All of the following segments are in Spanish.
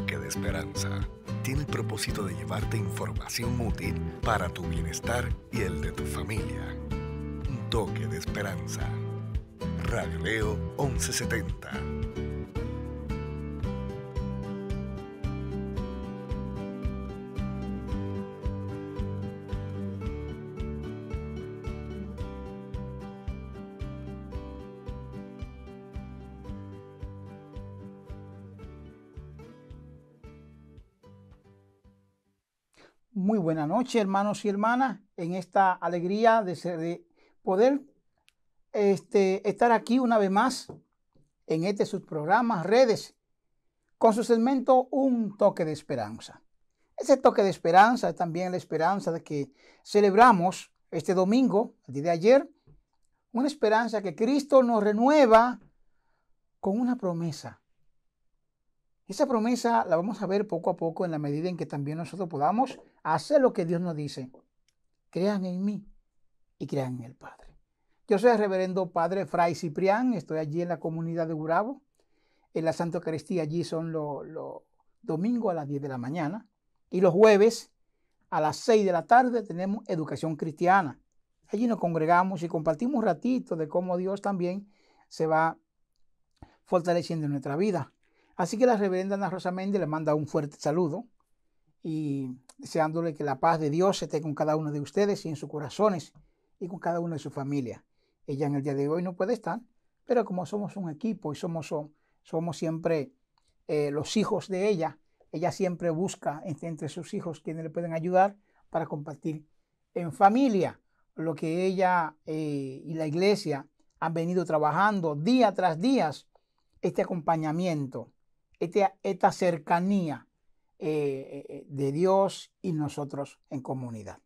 toque de esperanza. Tiene el propósito de llevarte información útil para tu bienestar y el de tu familia. Un toque de esperanza. Ragleo 1170 Buenas noches, hermanos y hermanas, en esta alegría de, poder este, estar aquí una vez más en este subprograma programas, redes, con su segmento Un toque de esperanza. Ese toque de esperanza es también la esperanza de que celebramos este domingo, el día de ayer, una esperanza que Cristo nos renueva con una promesa esa promesa la vamos a ver poco a poco en la medida en que también nosotros podamos hacer lo que Dios nos dice. Crean en mí y crean en el Padre. Yo soy el reverendo Padre Fray Ciprián, estoy allí en la comunidad de Urabo. En la Santa Eucaristía allí son los domingos a las 10 de la mañana y los jueves a las 6 de la tarde tenemos educación cristiana. Allí nos congregamos y compartimos un ratito de cómo Dios también se va fortaleciendo en nuestra vida. Así que la reverenda Ana Rosa Méndez le manda un fuerte saludo y deseándole que la paz de Dios esté con cada uno de ustedes y en sus corazones y con cada uno de su familia. Ella en el día de hoy no puede estar, pero como somos un equipo y somos, somos siempre eh, los hijos de ella, ella siempre busca entre, sus hijos quienes le pueden ayudar para compartir en familia lo que ella eh, y la iglesia han venido trabajando día tras día, este acompañamiento este, esta, cercanía eh, eh, de Dios y nosotros en comunidad.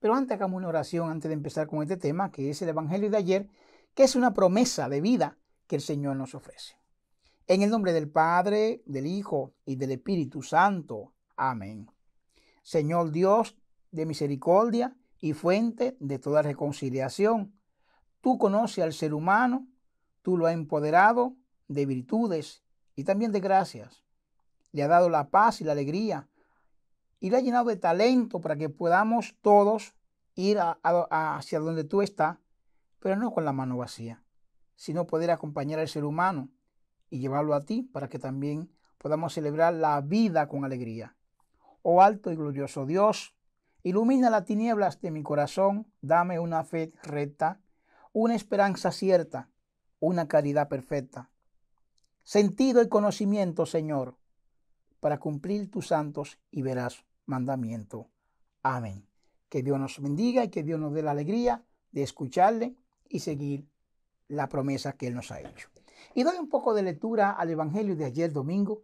Pero antes hagamos una oración antes de empezar con este tema, que es el Evangelio de ayer, que es una promesa de vida que el Señor nos ofrece. En el nombre del Padre, del Hijo y del Espíritu Santo. Amén. Señor Dios de misericordia y fuente de toda reconciliación, tú conoces al ser humano, tú lo has empoderado de virtudes y también de gracias. Le ha dado la paz y la alegría y le ha llenado de talento para que podamos todos ir hacia donde tú estás, pero no con la mano vacía, sino poder acompañar al ser humano y llevarlo a ti para que también podamos celebrar la vida con alegría. Oh alto y glorioso Dios, ilumina las tinieblas de mi corazón, dame una fe recta, una esperanza cierta, una caridad perfecta sentido y conocimiento, Señor, para cumplir tus santos y verás mandamiento. Amén. Que Dios nos bendiga y que Dios nos dé la alegría de escucharle y seguir la promesa que Él nos ha hecho. Y doy un poco de lectura al Evangelio de ayer domingo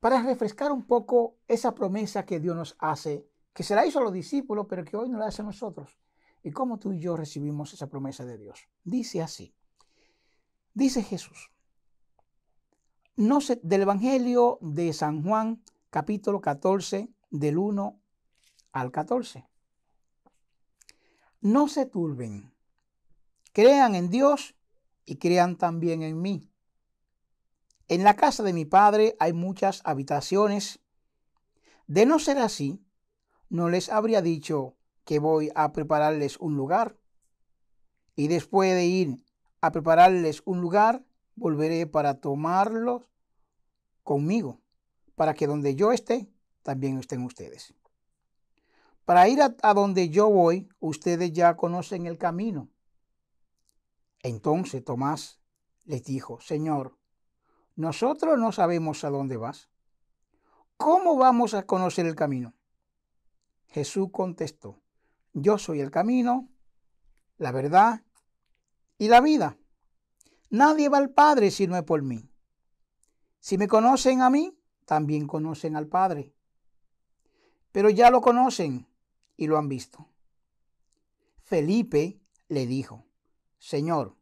para refrescar un poco esa promesa que Dios nos hace, que se la hizo a los discípulos, pero que hoy nos la hace a nosotros. Y cómo tú y yo recibimos esa promesa de Dios. Dice así. Dice Jesús, del Evangelio de San Juan, capítulo 14, del 1 al 14. No se turben, crean en Dios y crean también en mí. En la casa de mi Padre hay muchas habitaciones. De no ser así, no les habría dicho que voy a prepararles un lugar. Y después de ir a prepararles un lugar, volveré para tomarlos conmigo, para que donde yo esté, también estén ustedes. Para ir a, donde yo voy, ustedes ya conocen el camino. Entonces Tomás les dijo, Señor, nosotros no sabemos a dónde vas. ¿Cómo vamos a conocer el camino? Jesús contestó, yo soy el camino, la verdad y la vida. Nadie va al Padre si no es por mí. Si me conocen a mí, también conocen al Padre. Pero ya lo conocen y lo han visto. Felipe le dijo, Señor,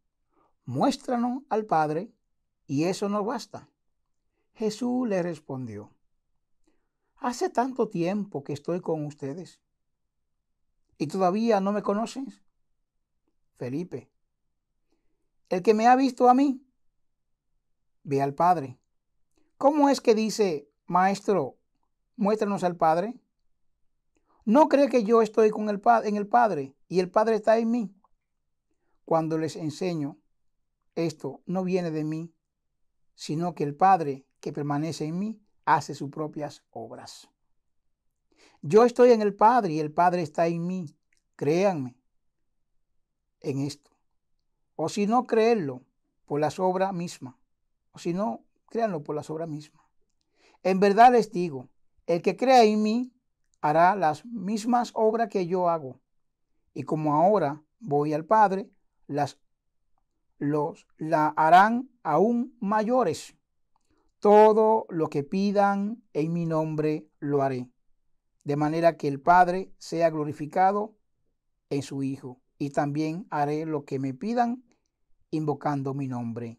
muéstranos al Padre y eso nos basta. Jesús le respondió, Hace tanto tiempo que estoy con ustedes y todavía no me conocen? Felipe, el que me ha visto a mí, ve al Padre. ¿Cómo es que dice, Maestro, muéstranos al Padre? ¿No cree que yo estoy con el en el Padre y el Padre está en mí? Cuando les enseño, esto no viene de mí, sino que el Padre que permanece en mí hace sus propias obras. Yo estoy en el Padre y el Padre está en mí. Créanme en esto. O si no, creerlo por la obras misma, O si no, créanlo por la obras misma. En verdad les digo, el que crea en mí hará las mismas obras que yo hago. Y como ahora voy al Padre, las los la harán aún mayores. Todo lo que pidan en mi nombre lo haré, de manera que el Padre sea glorificado en su Hijo. Y también haré lo que me pidan invocando mi nombre.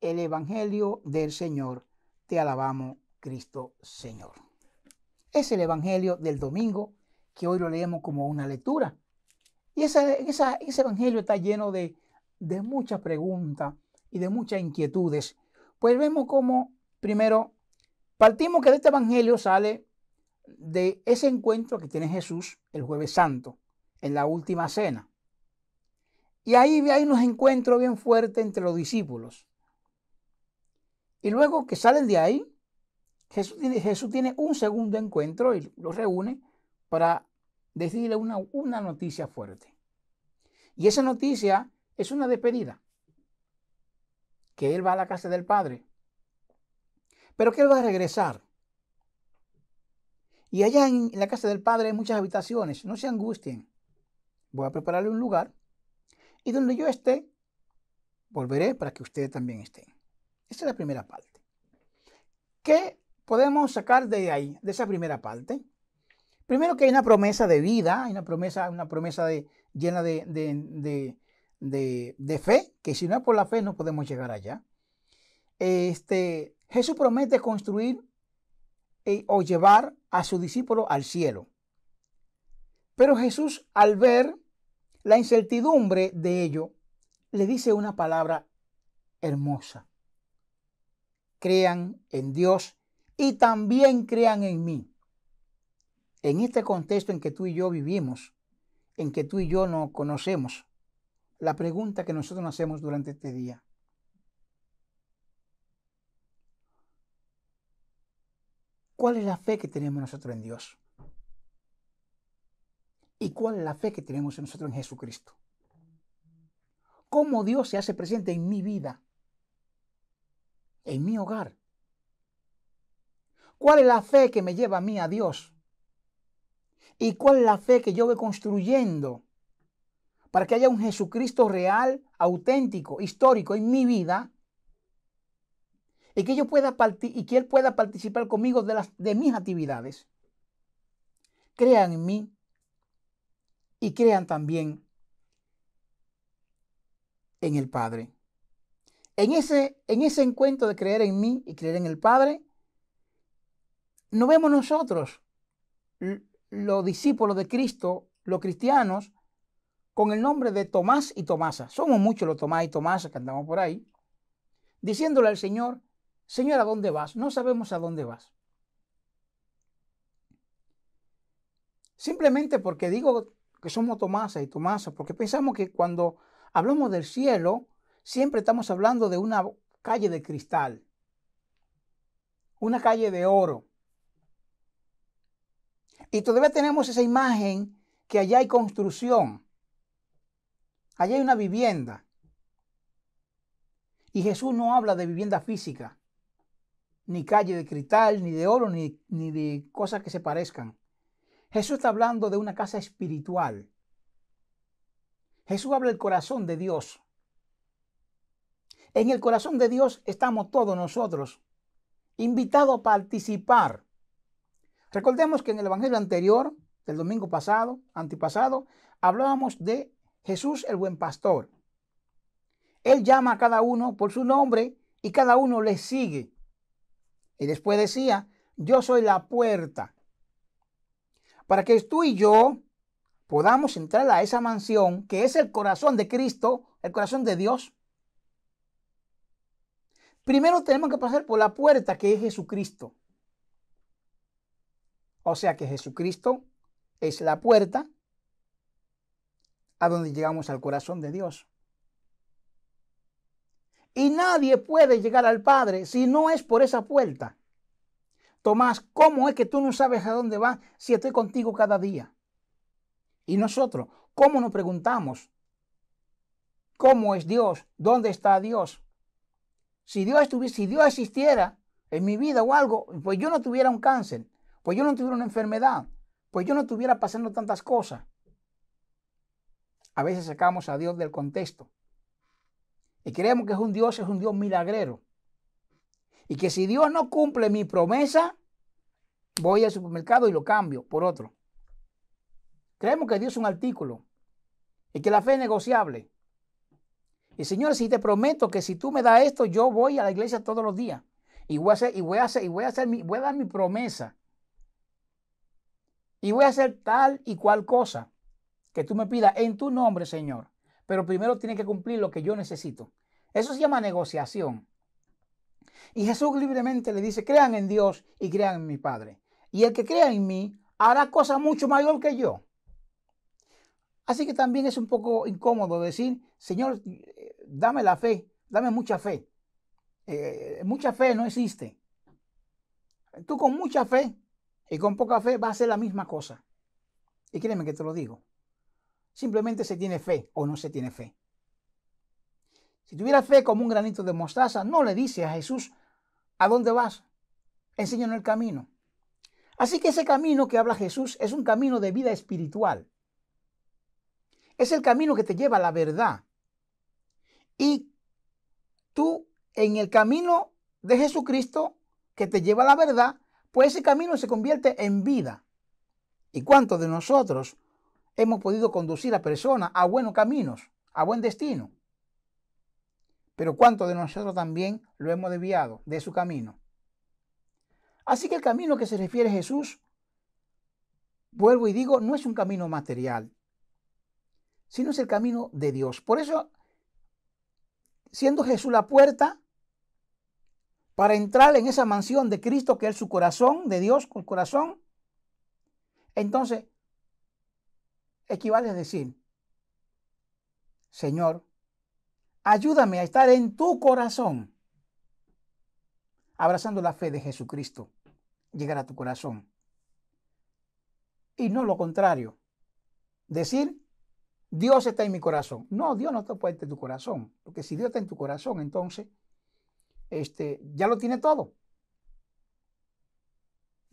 El Evangelio del Señor. Te alabamos, Cristo Señor. Es el Evangelio del domingo que hoy lo leemos como una lectura. Y esa, ese Evangelio está lleno de, de muchas preguntas y de muchas inquietudes. Pues vemos cómo, primero, partimos que de este Evangelio sale de ese encuentro que tiene Jesús el jueves santo, en la última cena. Y ahí hay unos encuentros bien fuertes entre los discípulos. Y luego que salen de ahí, Jesús tiene, un segundo encuentro y los reúne para decirle una, una noticia fuerte. Y esa noticia es una despedida, que Él va a la casa del Padre, pero que Él va a regresar. Y allá en la casa del Padre hay muchas habitaciones, no se angustien. Voy a prepararle un lugar y donde yo esté, volveré para que ustedes también estén. Esta es la primera parte. ¿Qué podemos sacar de ahí, de esa primera parte? Primero que hay una promesa de vida, hay una promesa, una promesa de, llena de, de, de, fe, que si no es por la fe no podemos llegar allá. Este, Jesús promete construir eh, o llevar a su discípulo al cielo. Pero Jesús al ver la incertidumbre de ello le dice una palabra hermosa. Crean en Dios y también crean en mí. En este contexto en que tú y yo vivimos, en que tú y yo no conocemos, la pregunta que nosotros nos hacemos durante este día. ¿Cuál es la fe que tenemos nosotros en Dios? y cuál es la fe que tenemos nosotros en Jesucristo. Cómo Dios se hace presente en mi vida, en mi hogar. ¿Cuál es la fe que me lleva a mí a Dios? ¿Y cuál es la fe que yo voy construyendo para que haya un Jesucristo real, auténtico, histórico en mi vida? Y que, yo pueda y que Él pueda participar conmigo de, las, de mis actividades. Crean en mí y crean también en el Padre. En ese, en ese encuentro de creer en mí y creer en el Padre, no vemos nosotros, los discípulos de Cristo, los cristianos, con el nombre de Tomás y Tomasa. Somos muchos los Tomás y Tomasa que andamos por ahí, diciéndole al Señor, Señor, ¿a dónde vas? No sabemos a dónde vas. Simplemente porque digo que somos Tomasa y Tomasa, porque pensamos que cuando hablamos del cielo, siempre estamos hablando de una calle de cristal, una calle de oro. Y todavía tenemos esa imagen que allá hay construcción, allá hay una vivienda. Y Jesús no habla de vivienda física, ni calle de cristal, ni de oro, ni, ni de cosas que se parezcan. Jesús está hablando de una casa espiritual. Jesús habla del corazón de Dios. En el corazón de Dios estamos todos nosotros, invitados a participar. Recordemos que en el Evangelio anterior, del domingo pasado, antepasado, hablábamos de Jesús el buen pastor. Él llama a cada uno por su nombre y cada uno le sigue. Y después decía, yo soy la puerta para que tú y yo podamos entrar a esa mansión que es el corazón de Cristo, el corazón de Dios. Primero tenemos que pasar por la puerta que es Jesucristo. O sea que Jesucristo es la puerta a donde llegamos al corazón de Dios. Y nadie puede llegar al Padre si no es por esa puerta. Tomás, ¿cómo es que tú no sabes a dónde vas si estoy contigo cada día? Y nosotros, ¿cómo nos preguntamos? ¿Cómo es Dios? ¿Dónde está Dios? Si Dios estuviese, si Dios existiera en mi vida o algo, pues yo no tuviera un cáncer, pues yo no tuviera una enfermedad, pues yo no estuviera pasando tantas cosas. A veces sacamos a Dios del contexto. Y creemos que es un Dios, es un Dios milagrero. Y que si Dios no cumple mi promesa, voy al supermercado y lo cambio por otro. Creemos que Dios es un artículo y que la fe es negociable. Y Señor, si te prometo que si tú me das esto, yo voy a la iglesia todos los días y voy a y voy a y voy a hacer, mi, voy a dar mi promesa y voy a hacer tal y cual cosa que tú me pidas en tu nombre, Señor. Pero primero tiene que cumplir lo que yo necesito. Eso se llama negociación. Y Jesús libremente le dice, crean en Dios y crean en mi Padre. Y el que crea en mí hará cosas mucho mayor que yo. Así que también es un poco incómodo decir, Señor, dame la fe, dame mucha fe. Eh, mucha fe no existe. Tú con mucha fe y con poca fe vas a hacer la misma cosa. Y créeme que te lo digo. Simplemente se tiene fe o no se tiene fe. Si tuviera fe como un granito de mostaza, no le dice a Jesús, ¿a dónde vas? Enséñanos el camino. Así que ese camino que habla Jesús es un camino de vida espiritual. Es el camino que te lleva a la verdad. Y tú en el camino de Jesucristo que te lleva a la verdad, pues ese camino se convierte en vida. ¿Y cuántos de nosotros hemos podido conducir a personas a buenos caminos, a buen destino? pero cuántos de nosotros también lo hemos desviado de su camino. Así que el camino que se refiere Jesús, vuelvo y digo, no es un camino material, sino es el camino de Dios. Por eso, siendo Jesús la puerta para entrar en esa mansión de Cristo que es su corazón, de Dios con corazón, entonces equivale a decir, Señor, Ayúdame a estar en tu corazón, abrazando la fe de Jesucristo, llegar a tu corazón. Y no lo contrario, decir, Dios está en mi corazón. No, Dios no está estar en tu corazón, porque si Dios está en tu corazón, entonces este, ya lo tiene todo.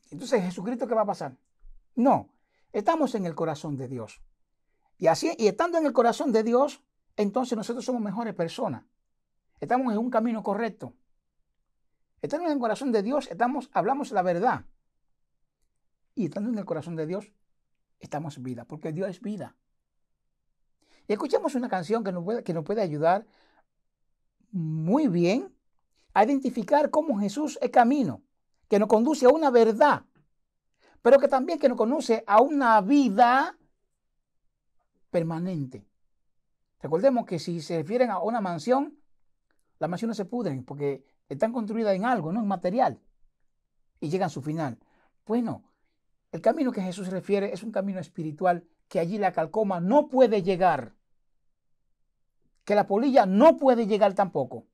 Entonces, Jesucristo, ¿qué va a pasar? No, estamos en el corazón de Dios. Y así, y estando en el corazón de Dios, entonces nosotros somos mejores personas. Estamos en un camino correcto. Estando en el corazón de Dios, estamos, hablamos la verdad. Y estando en el corazón de Dios, estamos vida, porque Dios es vida. Y escuchemos una canción que nos puede, que nos ayudar muy bien a identificar cómo Jesús es camino, que nos conduce a una verdad, pero que también que nos conduce a una vida permanente. Recordemos que si se refieren a una mansión, las mansiones se pudren porque están construidas en algo, no en material, y llegan a su final. Bueno, el camino que Jesús refiere es un camino espiritual que allí la calcoma no puede llegar, que la polilla no puede llegar tampoco,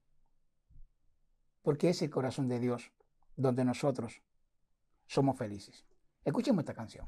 porque es el corazón de Dios donde nosotros somos felices. Escuchemos esta canción.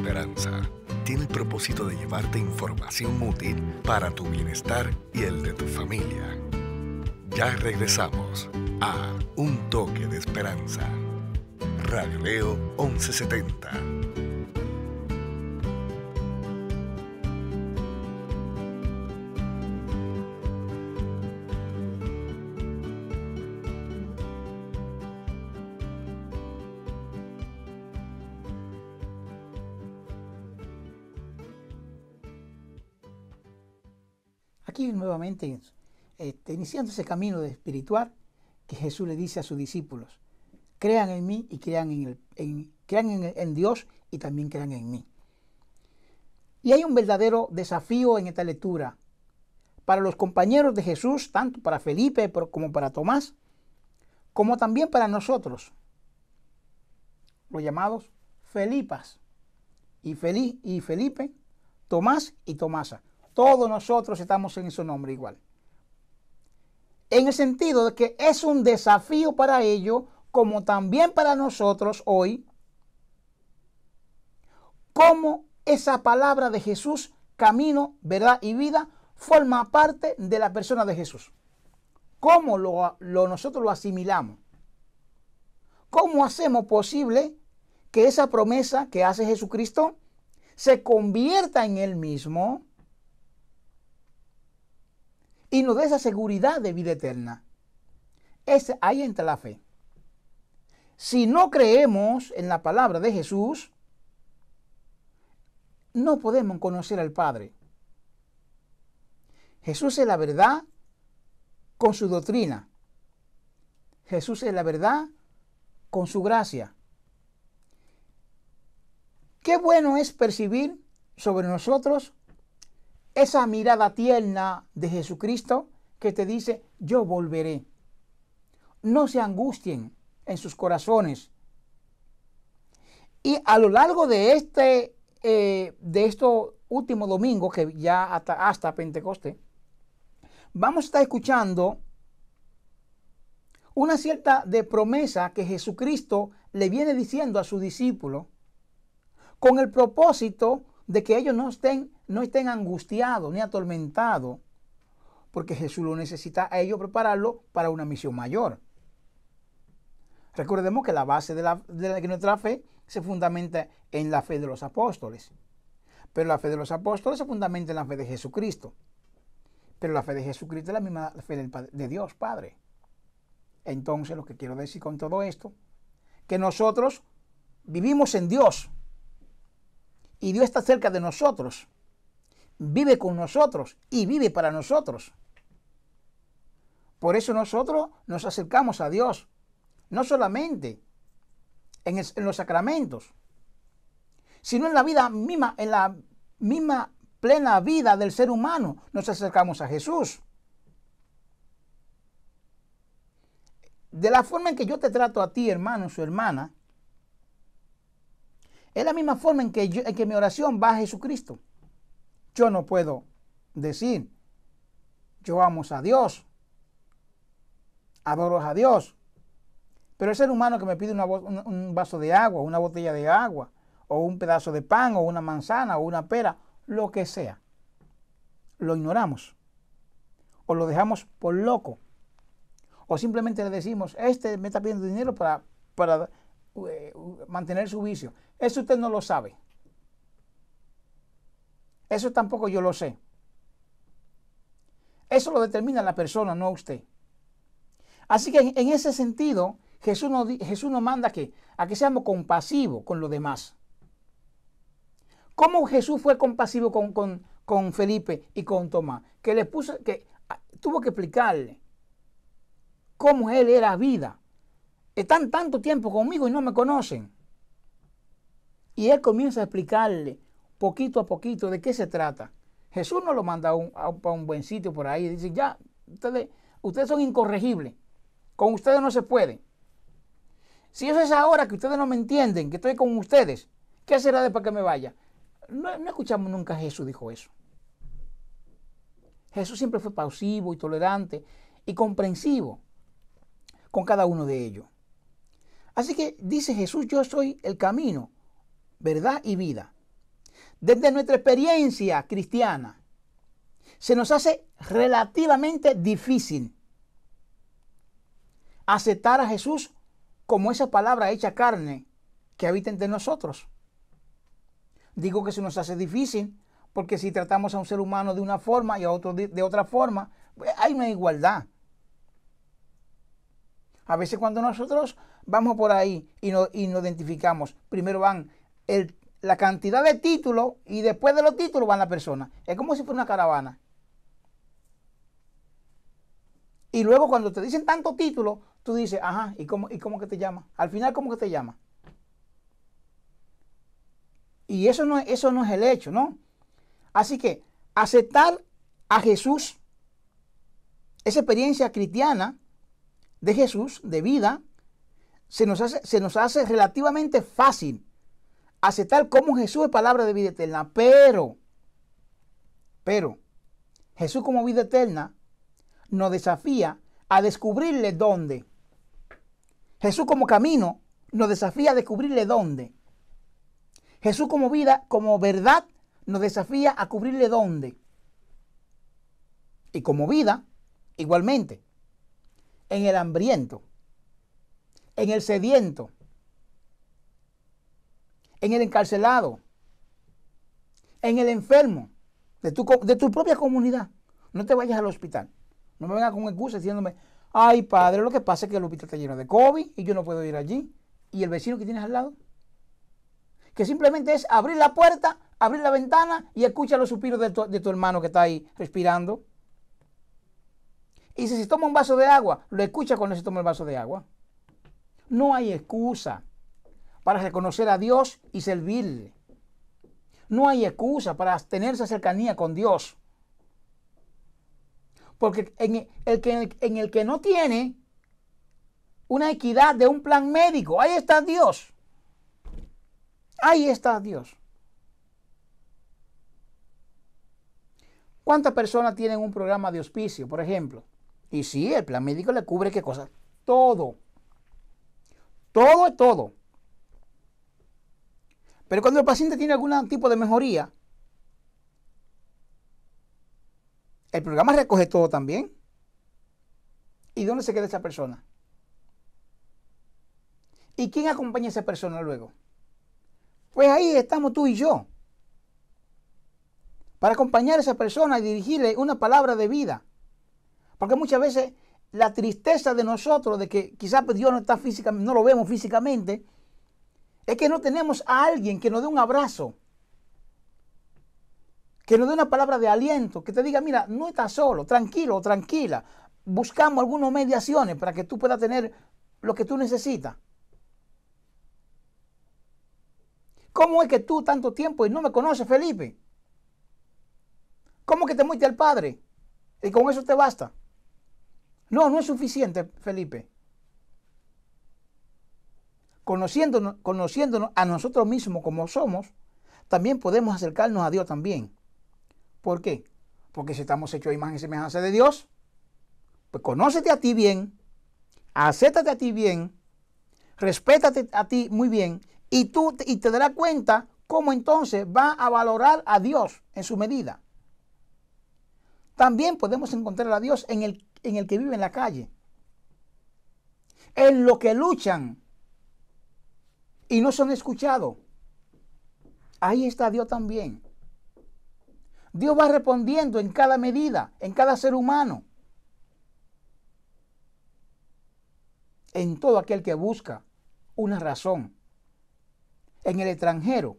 Esperanza tiene el propósito de llevarte información útil para tu bienestar y el de tu familia. Ya regresamos a Un Toque de Esperanza. Ragleo 1170 Este, iniciando ese camino de espiritual que Jesús le dice a sus discípulos, crean en mí y crean en, el, crean en, en Dios y también crean en mí. Y hay un verdadero desafío en esta lectura para los compañeros de Jesús, tanto para Felipe como para Tomás, como también para nosotros, los llamados Felipas y, Felipe, Tomás y Tomasa todos nosotros estamos en su nombre igual. En el sentido de que es un desafío para ellos, como también para nosotros hoy, cómo esa palabra de Jesús, camino, verdad y vida, forma parte de la persona de Jesús. ¿Cómo lo, nosotros lo asimilamos? ¿Cómo hacemos posible que esa promesa que hace Jesucristo se convierta en Él mismo y nos da esa seguridad de vida eterna. ahí entra la fe. Si no creemos en la palabra de Jesús, no podemos conocer al Padre. Jesús es la verdad con su doctrina. Jesús es la verdad con su gracia. Qué bueno es percibir sobre nosotros esa mirada tierna de Jesucristo que te dice, yo volveré. No se angustien en sus corazones. Y a lo largo de este, eh, de estos último domingo, que ya hasta, hasta Pentecoste, vamos a estar escuchando una cierta de promesa que Jesucristo le viene diciendo a su discípulo con el propósito de que ellos no estén, no estén angustiados ni atormentados, porque Jesús lo necesita a ellos prepararlo para una misión mayor. Recordemos que la base de, la, nuestra fe se fundamenta en la fe de los apóstoles, pero la fe de los apóstoles se fundamenta en la fe de Jesucristo, pero la fe de Jesucristo es la misma fe de Dios Padre. Entonces lo que quiero decir con todo esto, que nosotros vivimos en Dios, y Dios está cerca de nosotros, vive con nosotros y vive para nosotros. Por eso nosotros nos acercamos a Dios, no solamente en, los sacramentos, sino en la vida misma, en la misma plena vida del ser humano, nos acercamos a Jesús. De la forma en que yo te trato a ti, hermano, su hermana, es la misma forma en que, que mi oración va a Jesucristo. Yo no puedo decir, yo amo a Dios, adoro a Dios. Pero el ser humano que me pide un, vaso de agua, una botella de agua, o un pedazo de pan, o una manzana, o una pera, lo que sea, lo ignoramos. O lo dejamos por loco. O simplemente le decimos, este me está pidiendo dinero para, para eh, mantener su vicio. Eso usted no lo sabe. Eso tampoco yo lo sé. Eso lo determina la persona, no usted. Así que en, ese sentido, Jesús nos, Jesús manda que, a que seamos compasivos con los demás. ¿Cómo Jesús fue compasivo con, Felipe y con Tomás? Que le puso, que ah, tuvo que explicarle cómo él era vida. Están tanto tiempo conmigo y no me conocen. Y él comienza a explicarle poquito a poquito de qué se trata. Jesús no lo manda a un, buen sitio por ahí. Dice, ya, ustedes, ustedes son incorregibles. Con ustedes no se puede. Si eso es ahora que ustedes no me entienden, que estoy con ustedes, ¿qué será para que me vaya? No, escuchamos nunca a Jesús dijo eso. Jesús siempre fue pausivo y tolerante y comprensivo con cada uno de ellos. Así que dice Jesús, yo soy el camino, verdad y vida. Desde nuestra experiencia cristiana, se nos hace relativamente difícil aceptar a Jesús como esa palabra hecha carne que habita entre nosotros. Digo que se nos hace difícil porque si tratamos a un ser humano de una forma y a otro de, otra forma, pues, hay una igualdad. A veces cuando nosotros vamos por ahí y nos, y nos identificamos, primero van la cantidad de títulos y después de los títulos van las personas. Es como si fuera una caravana. Y luego cuando te dicen tantos títulos, tú dices, ajá, ¿y cómo, ¿y cómo que te llama? Al final, ¿cómo que te llama? Y eso no, eso no es el hecho, ¿no? Así que aceptar a Jesús, esa experiencia cristiana de Jesús, de vida, se nos hace, se nos hace relativamente fácil aceptar como Jesús es palabra de vida eterna, pero, pero, Jesús como vida eterna nos desafía a descubrirle dónde. Jesús como camino nos desafía a descubrirle dónde. Jesús como vida, como verdad, nos desafía a cubrirle dónde. Y como vida, igualmente, en el hambriento, en el sediento, en el encarcelado, en el enfermo de tu, de tu propia comunidad. No te vayas al hospital. No me vengas con excusas diciéndome, ay padre, lo que pasa es que el hospital está lleno de COVID y yo no puedo ir allí. ¿Y el vecino que tienes al lado? Que simplemente es abrir la puerta, abrir la ventana y escucha los suspiros de tu, de tu hermano que está ahí respirando. Y si se toma un vaso de agua, lo escucha cuando se toma el vaso de agua. No hay excusa para reconocer a Dios y servirle. No hay excusa para tener esa cercanía con Dios. Porque en el, que, en el que no tiene una equidad de un plan médico, ahí está Dios. Ahí está Dios. ¿Cuántas personas tienen un programa de hospicio, por ejemplo? Y sí, el plan médico le cubre qué cosa? Todo. Todo es todo. Pero cuando el paciente tiene algún tipo de mejoría, el programa recoge todo también. ¿Y dónde se queda esa persona? ¿Y quién acompaña a esa persona luego? Pues ahí estamos tú y yo. Para acompañar a esa persona y dirigirle una palabra de vida. Porque muchas veces la tristeza de nosotros, de que quizás pues, Dios no está físicamente, no lo vemos físicamente, es que no tenemos a alguien que nos dé un abrazo, que nos dé una palabra de aliento, que te diga, mira, no estás solo, tranquilo, tranquila. Buscamos algunas mediaciones para que tú puedas tener lo que tú necesitas. ¿Cómo es que tú tanto tiempo y no me conoces, Felipe? ¿Cómo que te muiste el Padre? Y con eso te basta. No, no es suficiente, Felipe conociéndonos, conociéndonos a nosotros mismos como somos, también podemos acercarnos a Dios también. ¿Por qué? Porque si estamos hechos a imagen y semejanza de Dios, pues conócete a ti bien, acéptate a ti bien, respétate a ti muy bien, y tú y te darás cuenta cómo entonces va a valorar a Dios en su medida. También podemos encontrar a Dios en el, en el que vive en la calle, en lo que luchan y no son escuchados. Ahí está Dios también. Dios va respondiendo en cada medida, en cada ser humano. En todo aquel que busca una razón. En el extranjero.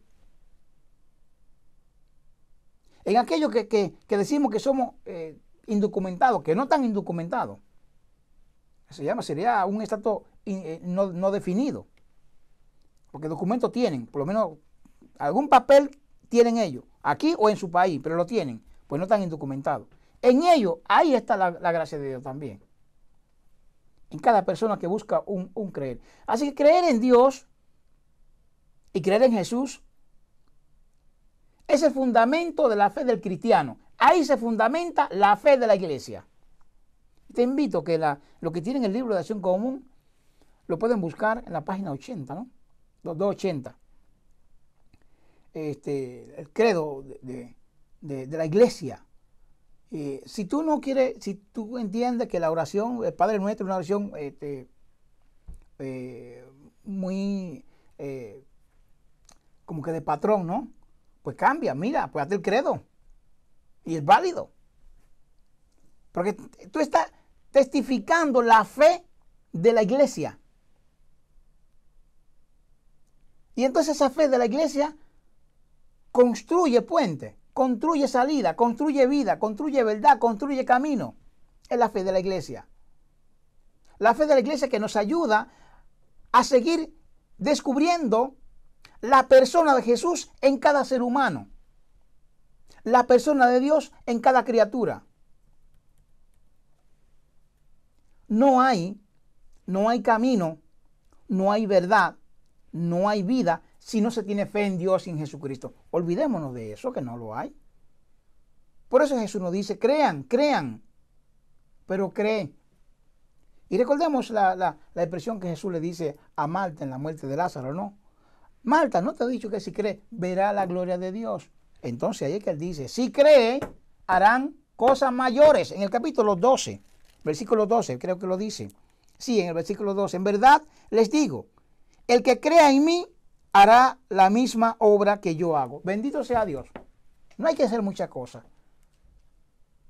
En aquellos que, decimos que somos eh, indocumentados, que no están indocumentados. Se llama, sería un estatus eh, no definido porque documentos tienen, por lo menos algún papel tienen ellos, aquí o en su país, pero lo tienen, pues no están indocumentados. En ellos, ahí está la, gracia de Dios también. En cada persona que busca un, creer. Así que creer en Dios y creer en Jesús es el fundamento de la fe del cristiano. Ahí se fundamenta la fe de la iglesia. Te invito que lo que tienen el libro de acción común lo pueden buscar en la página 80, ¿no? 280. Este, el credo de, la iglesia. Eh, si tú no quieres, si tú entiendes que la oración, el Padre Nuestro, es una oración este, eh, muy eh, como que de patrón, ¿no? Pues cambia, mira, pues hazte el credo. Y es válido. Porque tú estás testificando la fe de la iglesia. Y entonces esa fe de la iglesia construye puente, construye salida, construye vida, construye verdad, construye camino. Es la fe de la iglesia. La fe de la iglesia que nos ayuda a seguir descubriendo la persona de Jesús en cada ser humano. La persona de Dios en cada criatura. No hay, no hay camino, no hay verdad no hay vida si no se tiene fe en Dios y en Jesucristo. Olvidémonos de eso, que no lo hay. Por eso Jesús nos dice, crean, crean, pero cree. Y recordemos la, expresión que Jesús le dice a Malta en la muerte de Lázaro, ¿no? Malta, ¿no te ha dicho que si cree verá la gloria de Dios? Entonces ahí es que él dice, si cree, harán cosas mayores. En el capítulo 12, versículo 12, creo que lo dice. Sí, en el versículo 12, en verdad les digo el que crea en mí hará la misma obra que yo hago. Bendito sea Dios. No hay que hacer muchas cosas.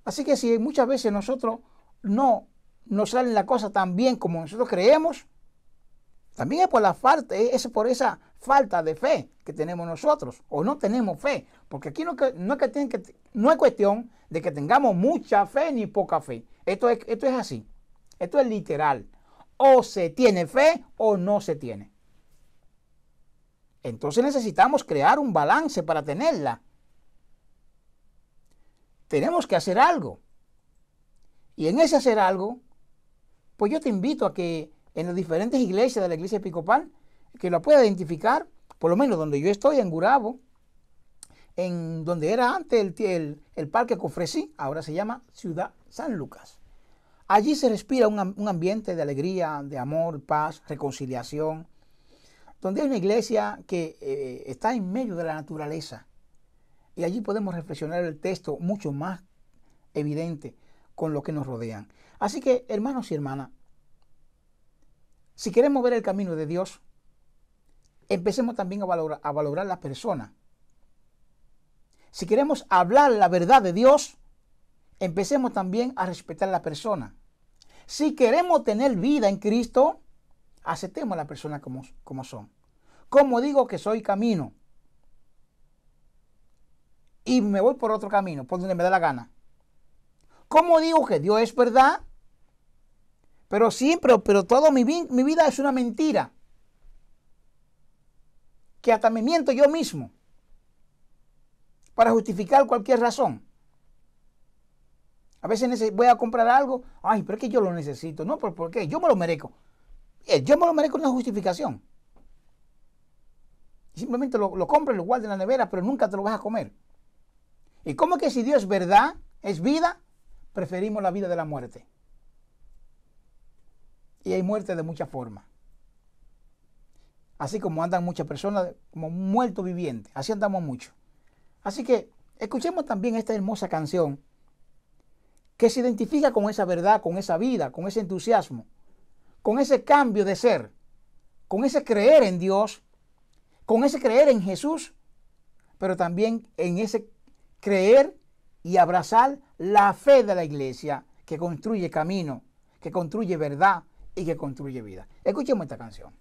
Así que si muchas veces nosotros no nos salen la cosa tan bien como nosotros creemos, también es por la falta, es por esa falta de fe que tenemos nosotros, o no tenemos fe, porque aquí no, no, es, que que, no cuestión de que tengamos mucha fe ni poca fe. Esto esto es así, esto es literal. O se tiene fe o no se tiene. Entonces necesitamos crear un balance para tenerla. Tenemos que hacer algo. Y en ese hacer algo, pues yo te invito a que en las diferentes iglesias de la iglesia episcopal que la pueda identificar, por lo menos donde yo estoy, en Gurabo, en donde era antes el, el, el parque Cofresí, ahora se llama Ciudad San Lucas. Allí se respira un ambiente de alegría, de amor, paz, reconciliación, donde hay una iglesia que eh, está en medio de la naturaleza. Y allí podemos reflexionar el texto mucho más evidente con lo que nos rodean. Así que, hermanos y hermanas, si queremos ver el camino de Dios, empecemos también a valorar, a valorar las Si queremos hablar la verdad de Dios, empecemos también a respetar la persona. Si queremos tener vida en Cristo, Aceptemos a la persona como, como son. ¿Cómo digo que soy camino? Y me voy por otro camino, por donde me da la gana. ¿Cómo digo que Dios es verdad? Pero siempre, pero toda mi, mi vida es una mentira. Que hasta me miento yo mismo. Para justificar cualquier razón. A veces voy a comprar algo. Ay, pero es que yo lo necesito. No, ¿por qué? Yo me lo merezco. Eh, yo me lo merezco una justificación. Simplemente lo, lo compras, lo guardas en la nevera, pero nunca te lo vas a comer. ¿Y cómo que si Dios es verdad, es vida, preferimos la vida de la muerte? Y hay muerte de muchas formas. Así como andan muchas personas como muerto viviente Así andamos mucho. Así que escuchemos también esta hermosa canción que se identifica con esa verdad, con esa vida, con ese entusiasmo con ese cambio de ser, con ese creer en Dios, con ese creer en Jesús, pero también en ese creer y abrazar la fe de la iglesia que construye camino, que construye verdad y que construye vida. Escuchemos esta canción.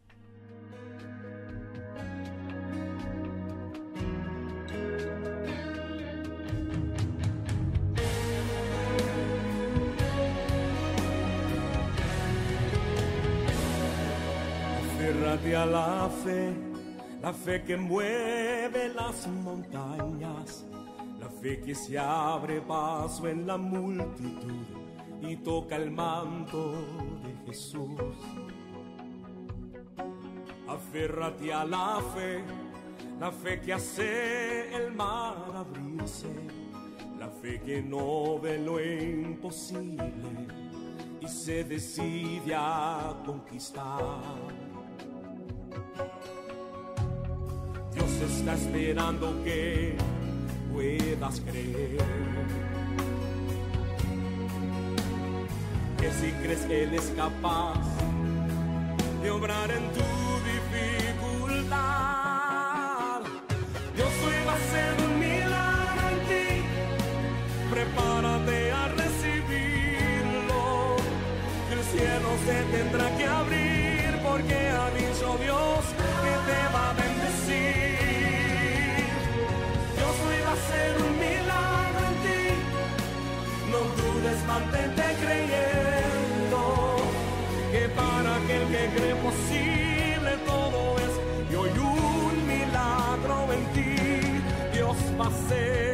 Aférrate a la fe, la fe que mueve las montañas, la fe que se abre paso en la multitud y toca el manto de Jesús. Aférrate a la fe, la fe que hace el mar abrirse, la fe que no ve lo imposible y se decide a conquistar. está esperando que puedas creer. Que si crees que Él es capaz de obrar en tu dificultad, Yo soy hacer un milagro en ti. Prepárate a recibirlo, que el cielo se tendrá que te creyendo que para aquel que cree posible todo es y hoy un milagro en ti Dios va a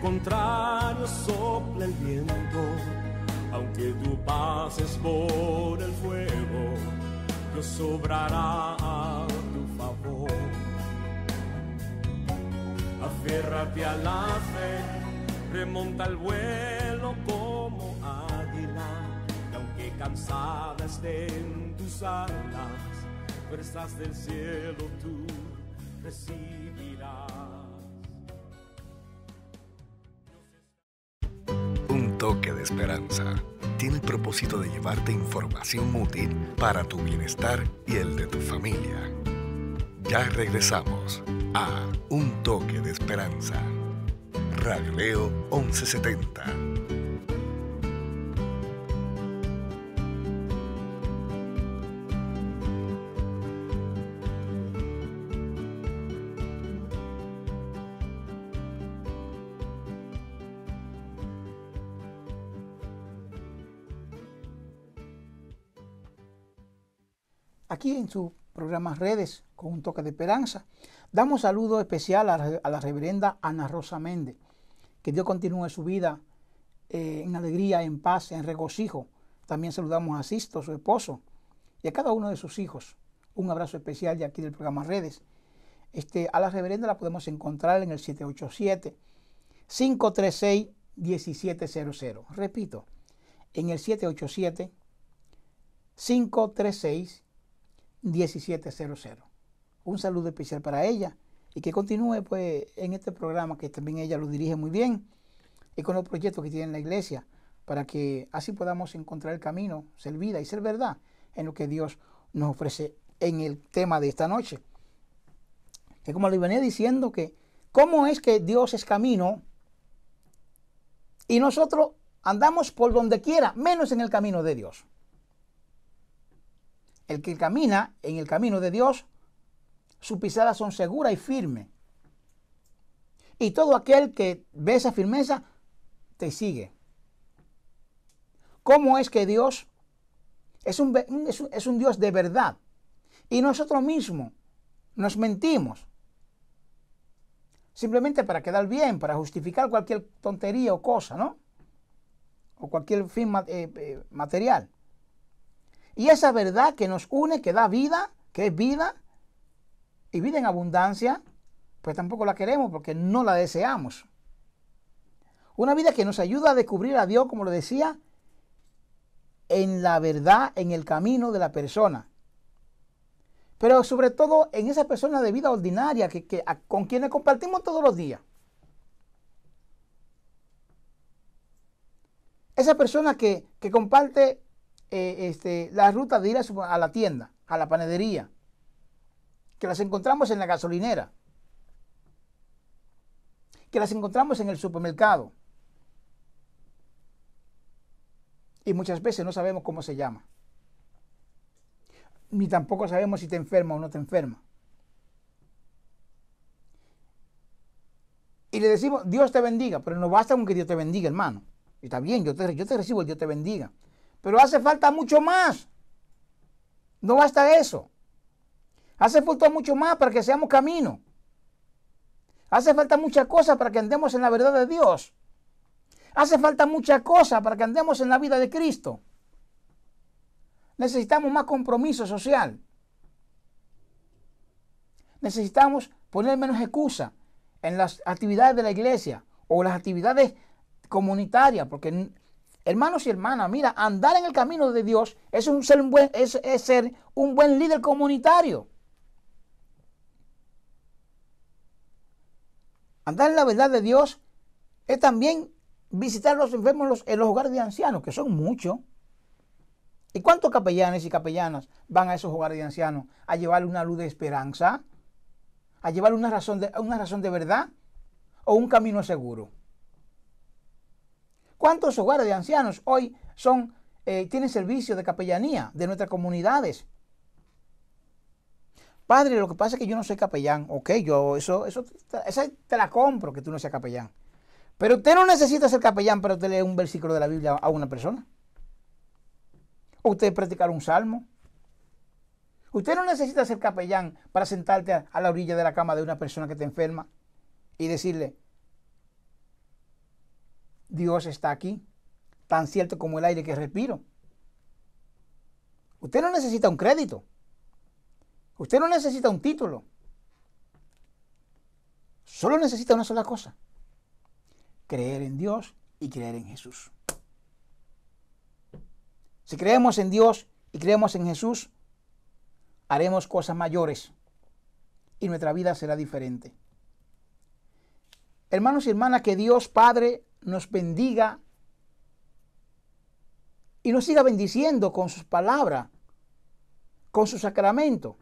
contrario sopla el viento, aunque tú pases por el fuego, no sobrará a tu favor. Aférrate a la fe, remonta el vuelo como águila, y aunque cansadas estén tus alas, fuerzas del cielo tú recibirás. toque de esperanza. Tiene el propósito de llevarte información útil para tu bienestar y el de tu familia. Ya regresamos a Un Toque de Esperanza. Ragleo 1170 aquí en su programa Redes con un toque de esperanza. Damos saludo especial a, la, reverenda Ana Rosa Méndez. Que Dios continúe su vida eh, en alegría, en paz, en regocijo. También saludamos a Sisto, su esposo, y a cada uno de sus hijos. Un abrazo especial de aquí del programa Redes. Este, a la reverenda la podemos encontrar en el 787-536-1700. Repito, en el 787-536-1700. 1700. Un saludo especial para ella y que continúe pues en este programa que también ella lo dirige muy bien y con los proyectos que tiene en la iglesia para que así podamos encontrar el camino, ser vida y ser verdad en lo que Dios nos ofrece en el tema de esta noche. Que como le venía diciendo que cómo es que Dios es camino y nosotros andamos por donde quiera, menos en el camino de Dios. El que camina en el camino de Dios, sus pisadas son seguras y firmes. Y todo aquel que ve esa firmeza, te sigue. ¿Cómo es que Dios es un, es un, Dios de verdad? Y nosotros mismos nos mentimos. Simplemente para quedar bien, para justificar cualquier tontería o cosa, ¿no? O cualquier fin eh, eh, material. Y esa verdad que nos une, que da vida, que es vida, y vida en abundancia, pues tampoco la queremos porque no la deseamos. Una vida que nos ayuda a descubrir a Dios, como lo decía, en la verdad, en el camino de la persona. Pero sobre todo en esa persona de vida ordinaria que, con quienes compartimos todos los días. Esa persona que, que comparte eh, este, las rutas de ir a, la tienda, a la panadería, que las encontramos en la gasolinera, que las encontramos en el supermercado. Y muchas veces no sabemos cómo se llama. Ni tampoco sabemos si te enferma o no te enferma. Y le decimos, Dios te bendiga, pero no basta con que Dios te bendiga, hermano. está bien, yo te, yo te recibo, Dios te bendiga. Pero hace falta mucho más. No basta eso. Hace falta mucho más para que seamos camino. Hace falta muchas cosas para que andemos en la verdad de Dios. Hace falta muchas cosas para que andemos en la vida de Cristo. Necesitamos más compromiso social. Necesitamos poner menos excusa en las actividades de la iglesia o las actividades comunitarias, porque Hermanos y hermanas, mira, andar en el camino de Dios es, un ser, un buen, es, ser un buen líder comunitario. Andar en la verdad de Dios es también visitar a los enfermos en los, hogares de ancianos, que son muchos. ¿Y cuántos capellanes y capellanas van a esos hogares de ancianos a llevar una luz de esperanza? ¿A llevar una razón de, una razón de verdad? ¿O un camino seguro? ¿Cuántos hogares de ancianos hoy son, eh, tienen servicio de capellanía de nuestras comunidades? Padre, lo que pasa es que yo no soy capellán. Ok, yo eso, eso, esa te la compro que tú no seas capellán. Pero usted no necesita ser capellán para leer un versículo de la Biblia a una persona. O usted practicar un salmo. Usted no necesita ser capellán para sentarte a la orilla de la cama de una persona que te enferma y decirle, Dios está aquí, tan cierto como el aire que respiro. Usted no necesita un crédito. Usted no necesita un título. Solo necesita una sola cosa. Creer en Dios y creer en Jesús. Si creemos en Dios y creemos en Jesús, haremos cosas mayores y nuestra vida será diferente. Hermanos y hermanas, que Dios Padre nos bendiga y nos siga bendiciendo con sus palabras, con su sacramento.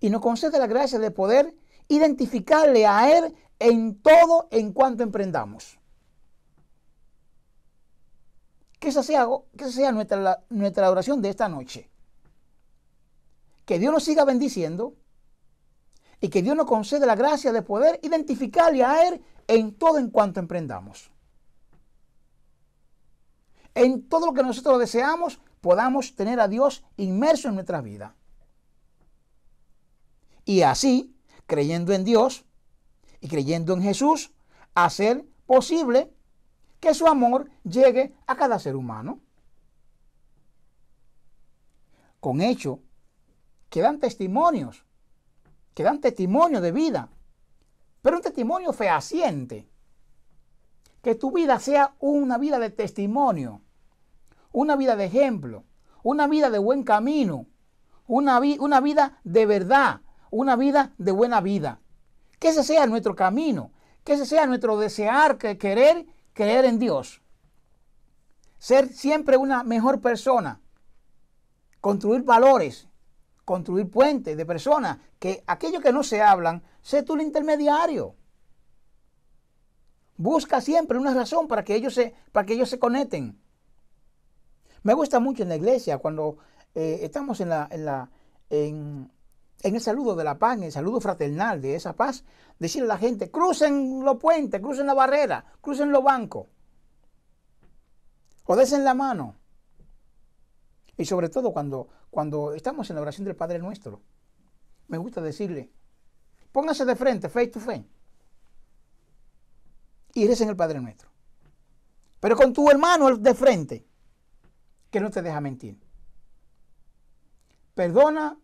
Y nos conceda la gracia de poder identificarle a Él en todo en cuanto emprendamos. Que esa sea, que sea nuestra, nuestra oración de esta noche. Que Dios nos siga bendiciendo y que Dios nos conceda la gracia de poder identificarle a Él en todo en cuanto emprendamos. En todo lo que nosotros deseamos, podamos tener a Dios inmerso en nuestra vida. Y así, creyendo en Dios y creyendo en Jesús, hacer posible que su amor llegue a cada ser humano. Con hecho, quedan testimonios, que dan testimonio de vida un testimonio fehaciente. Que tu vida sea una vida de testimonio, una vida de ejemplo, una vida de buen camino, una, vida de verdad, una vida de buena vida. Que ese sea nuestro camino, que ese sea nuestro desear, que querer, creer en Dios. Ser siempre una mejor persona, construir valores, construir puentes de personas, que aquello que no se hablan Sé tú el intermediario. Busca siempre una razón para que ellos se, para que ellos se conecten. Me gusta mucho en la iglesia cuando eh, estamos en, la, en, el saludo de la paz, en el saludo fraternal de esa paz, decirle a la gente, crucen los puentes, crucen la barrera, crucen los bancos, o desen la mano. Y sobre todo cuando, cuando estamos en la oración del Padre Nuestro, me gusta decirle, Póngase de frente, face to face. Y en el Padre Nuestro. Pero con tu hermano de frente, que no te deja mentir. Perdona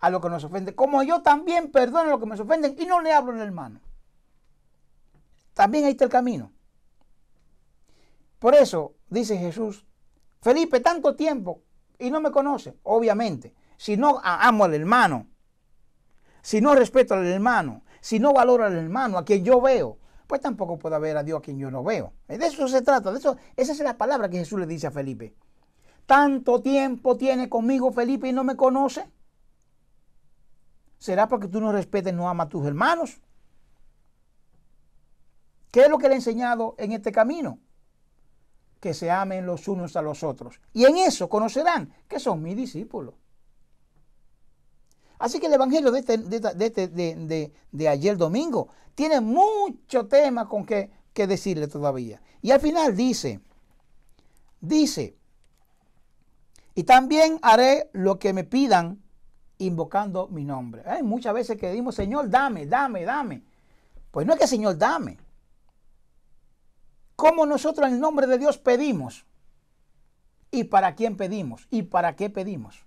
a lo que nos ofende, como yo también perdono a lo que me ofenden y no le hablo al hermano. También ahí está el camino. Por eso dice Jesús, Felipe, tanto tiempo y no me conoce, obviamente. Si no amo al hermano si no respeto al hermano, si no valoro al hermano a quien yo veo, pues tampoco puedo ver a Dios a quien yo no veo. De eso se trata, de eso, esa es la palabra que Jesús le dice a Felipe. ¿Tanto tiempo tiene conmigo Felipe y no me conoce? ¿Será porque tú no respetes, no amas a tus hermanos? ¿Qué es lo que le he enseñado en este camino? Que se amen los unos a los otros. Y en eso conocerán que son mis discípulos. Así que el Evangelio este, este, de, ayer domingo tiene mucho tema con que, decirle todavía. Y al final dice, dice, y también haré lo que me pidan invocando mi nombre. Hay muchas veces que decimos, Señor, dame, dame, dame. Pues no es que Señor, dame. ¿Cómo nosotros en el nombre de Dios pedimos? ¿Y para quién pedimos? ¿Y para qué pedimos?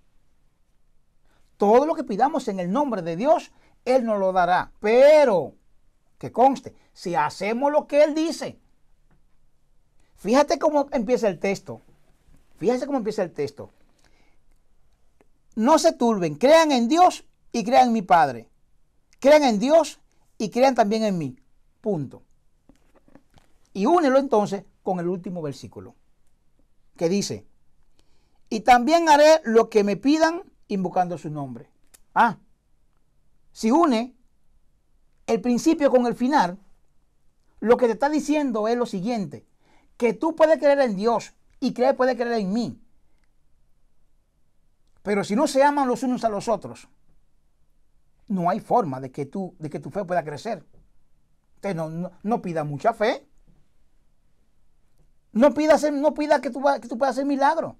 Todo lo que pidamos en el nombre de Dios, Él nos lo dará. Pero, que conste, si hacemos lo que Él dice, fíjate cómo empieza el texto. Fíjate cómo empieza el texto. No se turben, crean en Dios y crean en mi Padre. Crean en Dios y crean también en mí. Punto. Y únelo entonces con el último versículo, que dice, y también haré lo que me pidan invocando su nombre. Ah, si une el principio con el final, lo que te está diciendo es lo siguiente, que tú puedes creer en Dios y creer puede creer en mí. Pero si no se aman los unos a los otros, no hay forma de que, tú, de que tu fe pueda crecer. Entonces no, no, pida mucha fe. No pida, no pida que, tú, que tú puedas hacer milagro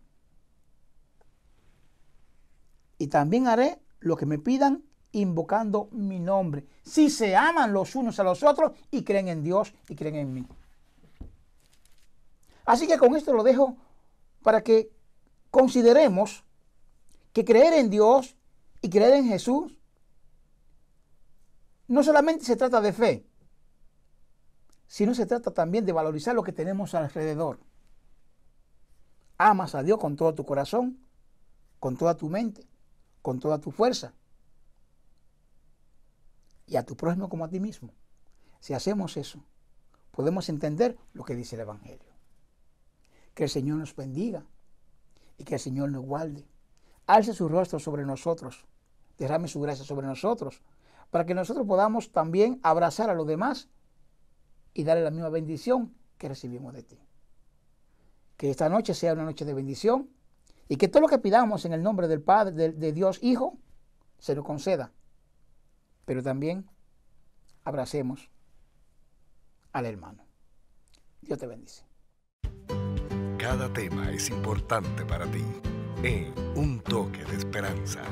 y también haré lo que me pidan invocando mi nombre. Si se aman los unos a los otros y creen en Dios y creen en mí. Así que con esto lo dejo para que consideremos que creer en Dios y creer en Jesús no solamente se trata de fe, sino se trata también de valorizar lo que tenemos alrededor. Amas a Dios con todo tu corazón, con toda tu mente, con toda tu fuerza. Y a tu prójimo como a ti mismo. Si hacemos eso, podemos entender lo que dice el Evangelio. Que el Señor nos bendiga y que el Señor nos guarde. Alce su rostro sobre nosotros, derrame su gracia sobre nosotros, para que nosotros podamos también abrazar a los demás y darle la misma bendición que recibimos de ti. Que esta noche sea una noche de bendición y que todo lo que pidamos en el nombre del Padre, de, Dios Hijo, se lo conceda. Pero también abracemos al hermano. Dios te bendice. Cada tema es importante para ti en Un Toque de Esperanza.